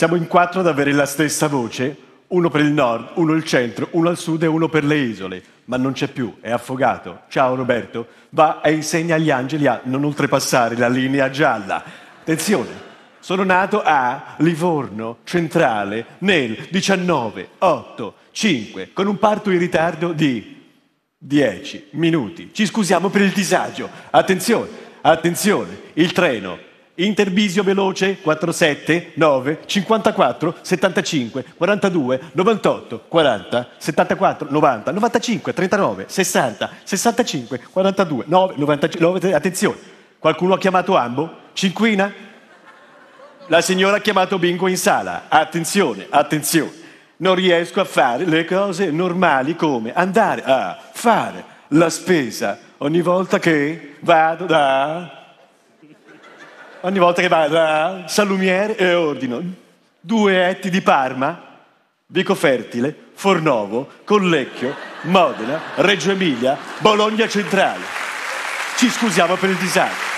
Siamo in quattro ad avere la stessa voce, uno per il nord, uno il centro, uno al sud e uno per le isole, ma non c'è più, è affogato. Ciao Roberto, va e insegna agli angeli a non oltrepassare la linea gialla. Attenzione, sono nato a Livorno, centrale, nel 19, 8, 5, con un parto in ritardo di 10 minuti. Ci scusiamo per il disagio. Attenzione, attenzione, il treno Interbisio veloce 47 9 54 75 42 98 40 74 90 95 39 60 65 42 9 95 attenzione qualcuno ha chiamato Ambo? Cinquina? La signora ha chiamato Bingo in sala attenzione attenzione non riesco a fare le cose normali come andare a fare la spesa ogni volta che vado da Ogni volta che vado a Salumiere e eh, ordino due etti di Parma, Vico Fertile, Fornovo, Collecchio, Modena, Reggio Emilia, Bologna Centrale. Ci scusiamo per il disagio.